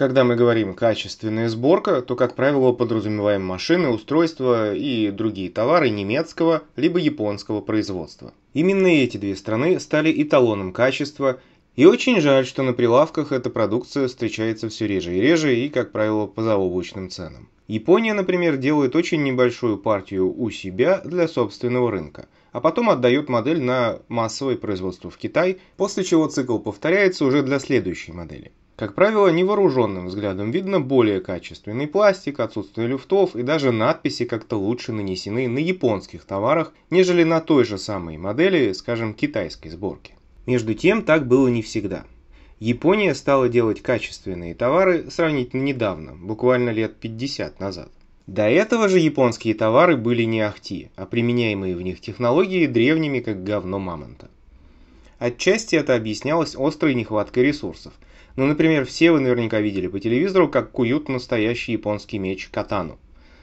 Когда мы говорим «качественная сборка», то, как правило, подразумеваем машины, устройства и другие товары немецкого либо японского производства. Именно эти две страны стали эталоном качества, и очень жаль, что на прилавках эта продукция встречается все реже и реже и, как правило, по заоблачным ценам. Япония, например, делает очень небольшую партию у себя для собственного рынка – а потом отдает модель на массовое производство в Китай, после чего цикл повторяется уже для следующей модели. Как правило, невооруженным взглядом видно более качественный пластик, отсутствие люфтов и даже надписи как-то лучше нанесены на японских товарах, нежели на той же самой модели, скажем, китайской сборки. Между тем, так было не всегда. Япония стала делать качественные товары сравнительно недавно, буквально лет 50 назад. До этого же японские товары были не ахти, а применяемые в них технологии древними как говно мамонта. Отчасти это объяснялось острой нехваткой ресурсов – ну, например, все вы наверняка видели по телевизору, как куют настоящий японский меч катану.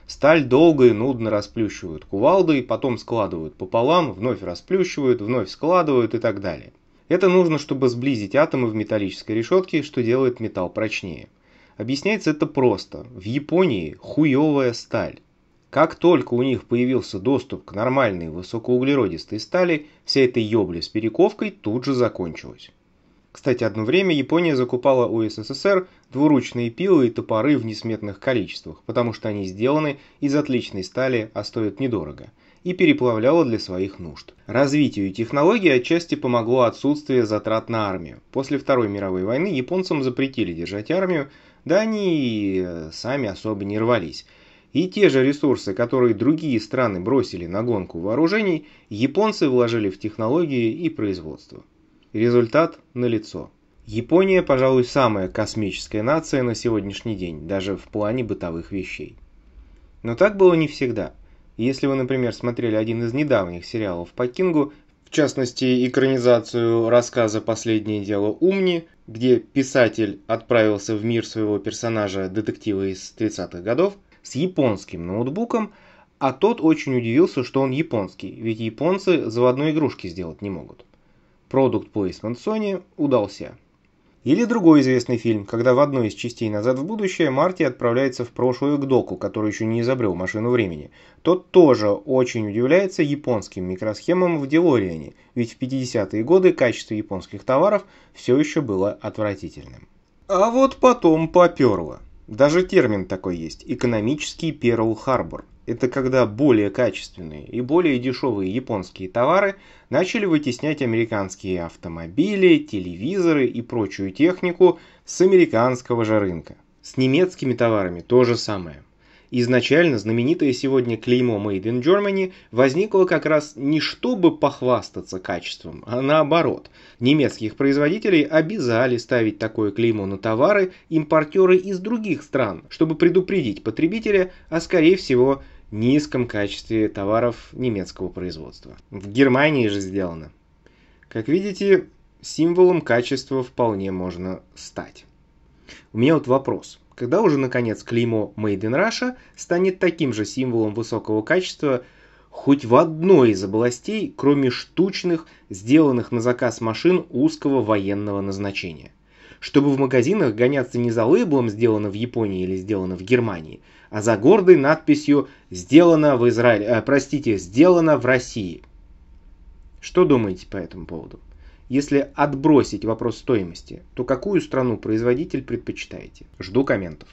Сталь долго и нудно расплющивают кувалдой, потом складывают пополам, вновь расплющивают, вновь складывают и так далее. Это нужно, чтобы сблизить атомы в металлической решетке, что делает металл прочнее. Объясняется это просто. В Японии хуевая сталь. Как только у них появился доступ к нормальной высокоуглеродистой стали, вся эта ёбля с перековкой тут же закончилась. Кстати, одно время Япония закупала у СССР двуручные пилы и топоры в несметных количествах, потому что они сделаны из отличной стали, а стоят недорого, и переплавляла для своих нужд. Развитию технологий отчасти помогло отсутствие затрат на армию. После Второй мировой войны японцам запретили держать армию, да они и э, сами особо не рвались. И те же ресурсы, которые другие страны бросили на гонку вооружений, японцы вложили в технологии и производство. Результат налицо. Япония, пожалуй, самая космическая нация на сегодняшний день, даже в плане бытовых вещей. Но так было не всегда. Если вы, например, смотрели один из недавних сериалов по Кингу, в частности, экранизацию рассказа «Последнее дело Умни», где писатель отправился в мир своего персонажа, детектива из 30-х годов, с японским ноутбуком, а тот очень удивился, что он японский, ведь японцы заводной игрушки сделать не могут. Продукт Placement Sony удался. Или другой известный фильм, когда в одной из частей «Назад в будущее» Марти отправляется в прошлое к Доку, который еще не изобрел машину времени. Тот тоже очень удивляется японским микросхемам в Делориане, ведь в 50-е годы качество японских товаров все еще было отвратительным. А вот потом поперло. Даже термин такой есть – экономический Перл-Харбор – это когда более качественные и более дешевые японские товары начали вытеснять американские автомобили, телевизоры и прочую технику с американского же рынка. С немецкими товарами то же самое. Изначально знаменитое сегодня клеймо Made in Germany возникло как раз не чтобы похвастаться качеством, а наоборот. Немецких производителей обязали ставить такое клеймо на товары импортеры из других стран, чтобы предупредить потребителя а скорее всего, низком качестве товаров немецкого производства. В Германии же сделано. Как видите, символом качества вполне можно стать. У меня вот вопрос. Когда уже наконец клеймо Made in Russia станет таким же символом высокого качества хоть в одной из областей, кроме штучных, сделанных на заказ машин узкого военного назначения? чтобы в магазинах гоняться не за лейблом «Сделано в Японии» или «Сделано в Германии», а за гордой надписью «Сделано в Израиле», э, простите, «Сделано в России». Что думаете по этому поводу? Если отбросить вопрос стоимости, то какую страну производитель предпочитаете? Жду комментов.